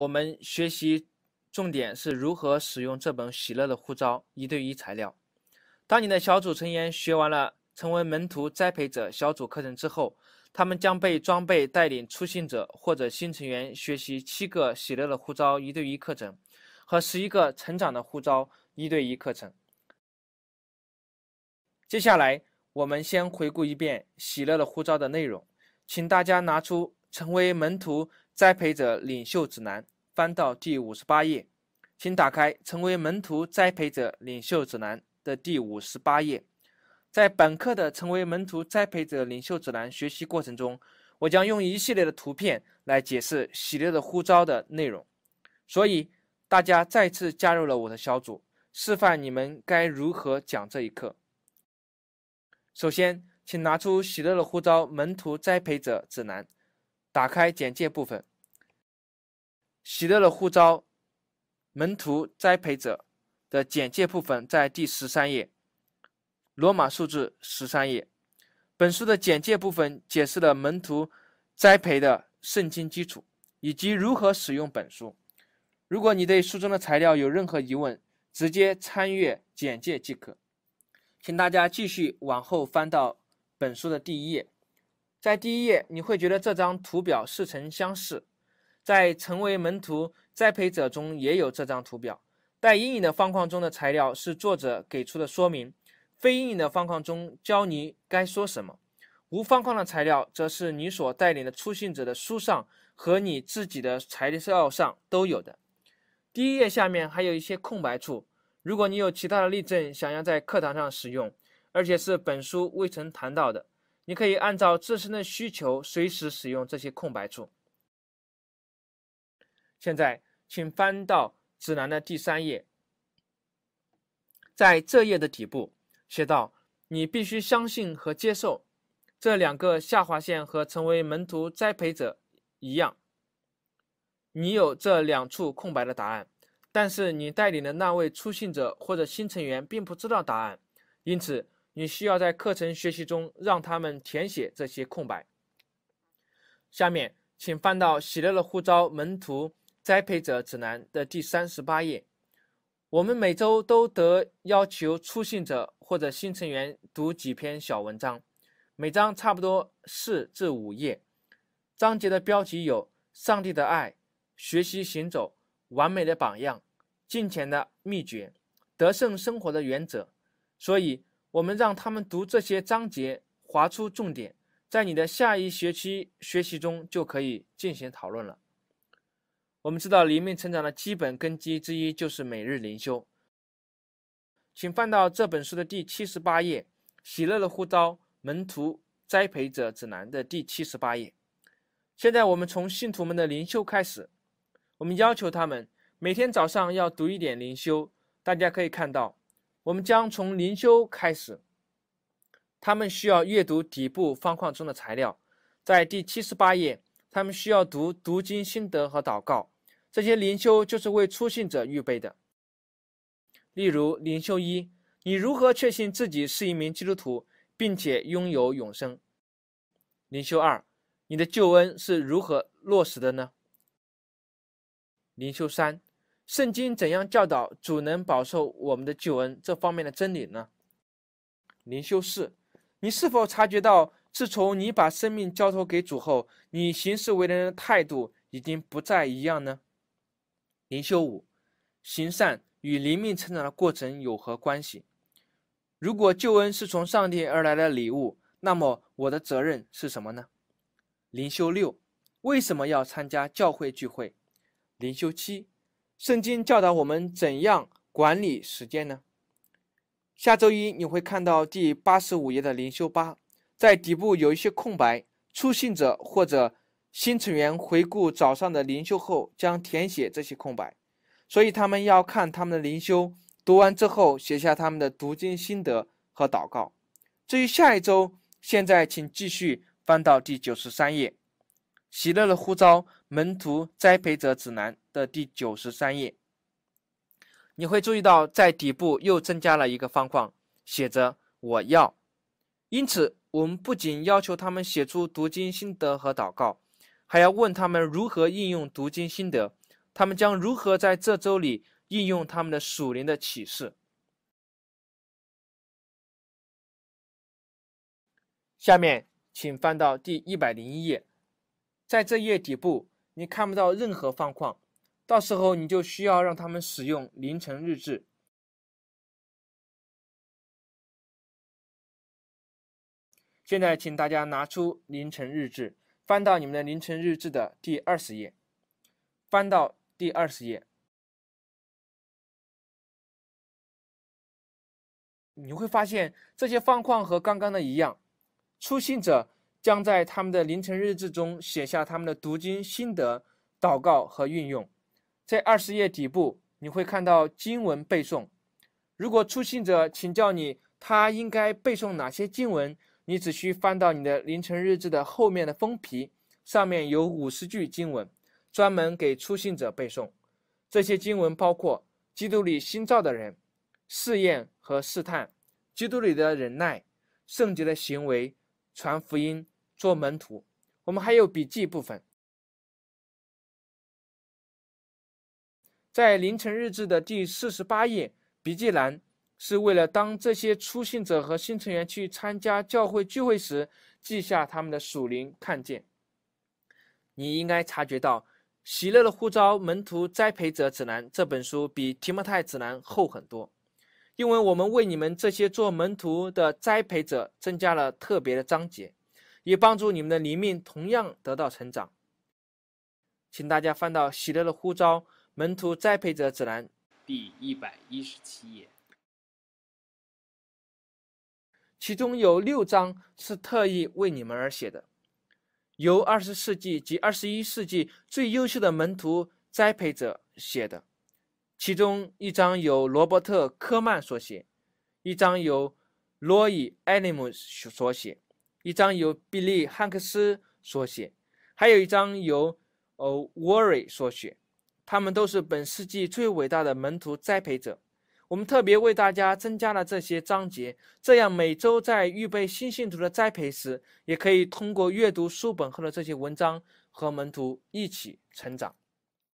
我们学习重点是如何使用这本喜乐的护照一对一材料。当你的小组成员学完了成为门徒栽培者小组课程之后，他们将被装备带领初信者或者新成员学习七个喜乐的护照一对一课程和十一个成长的护照一对一课程。接下来，我们先回顾一遍喜乐的护照的内容，请大家拿出成为门徒。栽培者领袖指南翻到第五十八页，请打开《成为门徒栽培者领袖指南》的第五十八页。在本课的《成为门徒栽培者领袖指南》学习过程中，我将用一系列的图片来解释喜乐的呼召的内容。所以，大家再次加入了我的小组，示范你们该如何讲这一课。首先，请拿出《喜乐的呼召门徒栽培者指南》，打开简介部分。喜乐的呼召，门徒栽培者的简介部分在第十三页，罗马数字十三页。本书的简介部分解释了门徒栽培的圣经基础，以及如何使用本书。如果你对书中的材料有任何疑问，直接参阅简介即可。请大家继续往后翻到本书的第一页，在第一页你会觉得这张图表似曾相识。在成为门徒栽培者中也有这张图表，带阴影的方框中的材料是作者给出的说明，非阴影的方框中教你该说什么，无方框的材料则是你所带领的出信者的书上和你自己的材料上都有的。第一页下面还有一些空白处，如果你有其他的例证想要在课堂上使用，而且是本书未曾谈到的，你可以按照自身的需求随时使用这些空白处。现在，请翻到指南的第三页。在这页的底部，写道：“你必须相信和接受这两个下划线和成为门徒栽培者一样。你有这两处空白的答案，但是你带领的那位出信者或者新成员并不知道答案，因此你需要在课程学习中让他们填写这些空白。”下面，请翻到喜乐的呼召门徒。栽培者指南的第三十八页，我们每周都得要求初信者或者新成员读几篇小文章，每章差不多四至五页。章节的标题有：上帝的爱、学习行走、完美的榜样、金钱的秘诀、得胜生活的原则。所以，我们让他们读这些章节，划出重点，在你的下一学期学习中就可以进行讨论了。我们知道灵命成长的基本根基之一就是每日灵修。请翻到这本书的第七十八页，《喜乐的呼召：门徒栽培者指南》的第七十八页。现在我们从信徒们的灵修开始，我们要求他们每天早上要读一点灵修。大家可以看到，我们将从灵修开始。他们需要阅读底部方框中的材料，在第七十八页，他们需要读读经心得和祷告。这些灵修就是为出信者预备的。例如，灵修一：你如何确信自己是一名基督徒，并且拥有永生？灵修二：你的救恩是如何落实的呢？灵修三：圣经怎样教导主能保受我们的救恩这方面的真理呢？灵修四：你是否察觉到，自从你把生命交托给主后，你行事为人的态度已经不再一样呢？灵修五，行善与灵命成长的过程有何关系？如果救恩是从上帝而来的礼物，那么我的责任是什么呢？灵修六，为什么要参加教会聚会？灵修七，圣经教导我们怎样管理时间呢？下周一你会看到第八十五页的灵修八，在底部有一些空白，初信者或者。新成员回顾早上的灵修后，将填写这些空白，所以他们要看他们的灵修，读完之后写下他们的读经心得和祷告。至于下一周，现在请继续翻到第九十三页，《喜乐的呼召：门徒栽培者指南》的第九十三页。你会注意到，在底部又增加了一个方框，写着“我要”。因此，我们不仅要求他们写出读经心得和祷告。还要问他们如何应用读经心得，他们将如何在这周里应用他们的属灵的启示。下面，请翻到第一百零一页，在这页底部，你看不到任何方框，到时候你就需要让他们使用凌晨日志。现在，请大家拿出凌晨日志。翻到你们的凌晨日志的第二十页，翻到第二十页，你会发现这些方框和刚刚的一样。出信者将在他们的凌晨日志中写下他们的读经心得、祷告和运用。在二十页底部，你会看到经文背诵。如果出信者请教你，他应该背诵哪些经文？你只需翻到你的凌晨日志的后面的封皮，上面有五十句经文，专门给出信者背诵。这些经文包括：基督里新造的人、试验和试探、基督里的忍耐、圣洁的行为、传福音、做门徒。我们还有笔记部分，在凌晨日志的第四十八页笔记栏。是为了当这些出信者和新成员去参加教会聚会时，记下他们的属灵看见。你应该察觉到，《喜乐的呼召：门徒栽培者指南》这本书比《提摩太指南》厚很多，因为我们为你们这些做门徒的栽培者增加了特别的章节，也帮助你们的灵命同样得到成长。请大家翻到《喜乐的呼召：门徒栽培者指南》第一百一十七页。其中有六章是特意为你们而写的，由二十世纪及二十一世纪最优秀的门徒栽培者写的，其中一张由罗伯特科曼所写，一张由罗伊艾尼姆所写，一张由比利汉克斯所写，还有一张由哦沃瑞所写，他们都是本世纪最伟大的门徒栽培者。我们特别为大家增加了这些章节，这样每周在预备新信徒的栽培时，也可以通过阅读书本后的这些文章，和门徒一起成长。